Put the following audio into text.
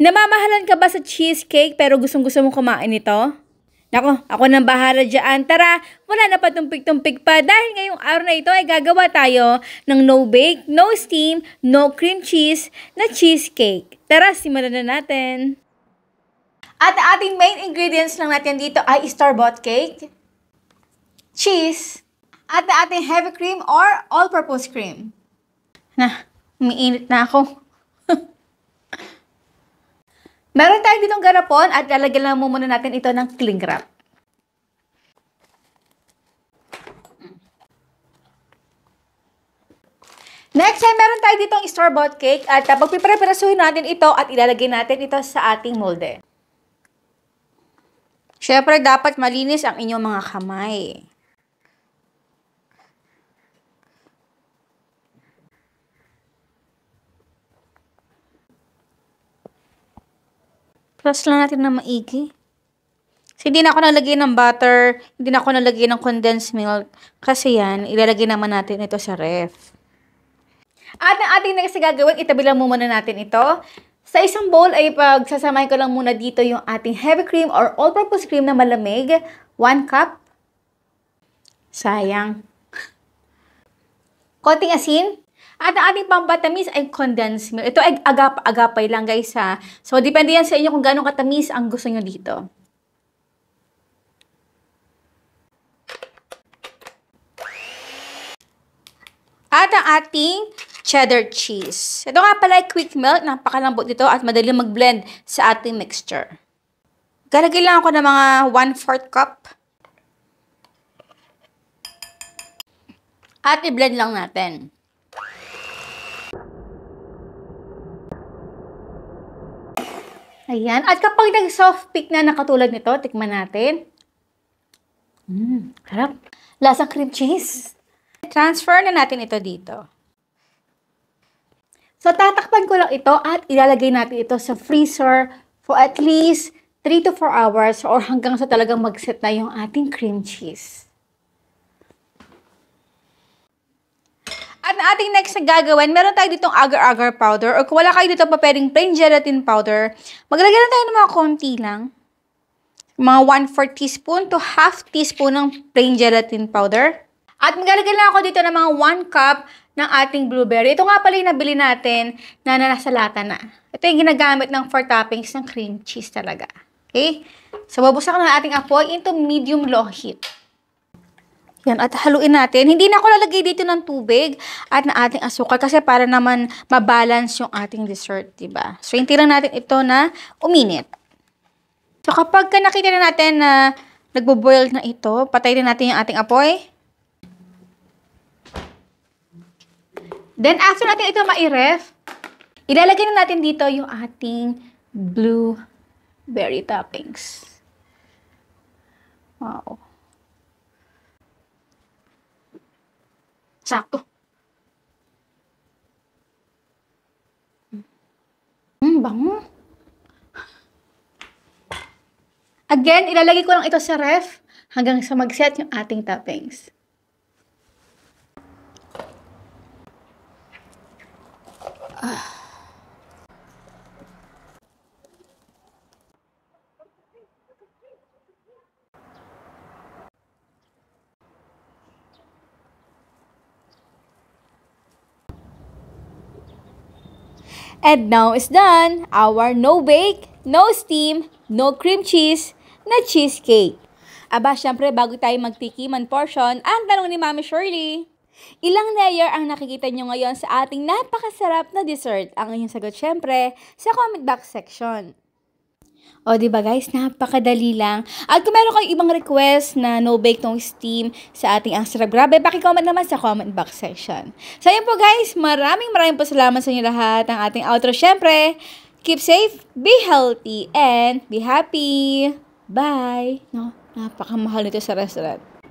Namamahalan ka ba sa cheesecake pero gustong-gusto mong kumain nito? Nako, ako nang bahala dyan. Tara, wala na patumpik-tumpik pa dahil ngayong araw na ito ay gagawa tayo ng no bake, no steam, no cream cheese na cheesecake. Tara, simulan na natin. At ating main ingredients lang natin dito ay store cake, cheese, at ating heavy cream or all-purpose cream. Na, umiinit na ako. Meron tayo ditong garapon at lalagyan lang muna natin ito ng cling wrap. Next ay meron tayo ditong store-bought cake at uh, ah, pagpipreparasuhin natin ito at ilalagay natin ito sa ating molde. Siyempre, dapat malinis ang inyong mga kamay. Press lang natin na maigi. So, hindi na ako nalagay ng butter, hindi na ako nalagay ng condensed milk. Kasi yan, ilalagay naman natin ito sa ref. At ang ating next gagawin, itabi lang muna natin ito. Sa isang bowl ay pagsasamahin ko lang muna dito yung ating heavy cream or all-purpose cream na malamig. 1 cup. Sayang. Konting asin. At ang ating pambatamis ay condensed milk. Ito ay agap-agapay lang guys ha. So, depende yan sa inyo kung gano'ng katamis ang gusto nyo dito. At ang ating cheddar cheese. Ito nga pala ay quick milk. Napakalambot nito at madali mag-blend sa ating mixture. Galagay lang ako ng mga 1-4 cup. At i-blend lang natin. Ayan. At kapag nag-soft peak na nakatulad nito, tikman natin. Mmm, harap. Lasang cream cheese. Transfer na natin ito dito. So, tatakpan ko lang ito at ilalagay natin ito sa freezer for at least 3 to 4 hours or hanggang sa talagang mag-set na yung ating cream cheese. at ang ating next na gagawin, meron tayo ditong agar-agar powder or kung wala kayo dito pa pwedeng plain gelatin powder, maglagay lang tayo ng mga konti lang. Mga 1-4 teaspoon to half teaspoon ng plain gelatin powder. At maglalagay lang ako dito ng mga 1 cup ng ating blueberry. Ito nga pala yung nabili natin na nasa lata na. Ito yung ginagamit ng for toppings ng cream cheese talaga. Okay? So, babusan ko na ating apoy into medium-low heat. Yan, at haluin natin. Hindi na ako lalagay dito ng tubig at na ating asukal kasi para naman mabalance yung ating dessert, ba diba? So, hintayin lang natin ito na uminit. So, kapag ka nakita na natin na nagbo-boil na ito, patayin na natin yung ating apoy. Then, after natin ito ma-ref, ilalagay na natin dito yung ating blueberry toppings. Wow. Sakto. Hmm. hmm, bango. Again, ilalagay ko lang ito sa ref hanggang sa mag-set yung ating toppings. Ah. And now is done our no-bake, no-steam, no-cream cheese na cheesecake. Aba, syempre, bago tayo magtikiman portion, ang tanong ni Mami Shirley. Ilang layer ang nakikita nyo ngayon sa ating napakasarap na dessert? Ang inyong sagot syempre sa comment box section. O, diba guys? Napakadali lang. At kung meron kayong ibang request na no-bake tong steam sa ating ang sarap grabe, pakicomment naman sa comment box section. So, yun po guys. Maraming maraming po salamat sa inyo lahat. Ang ating outro, syempre, keep safe, be healthy, and be happy. Bye! No, napakamahal nito sa restaurant.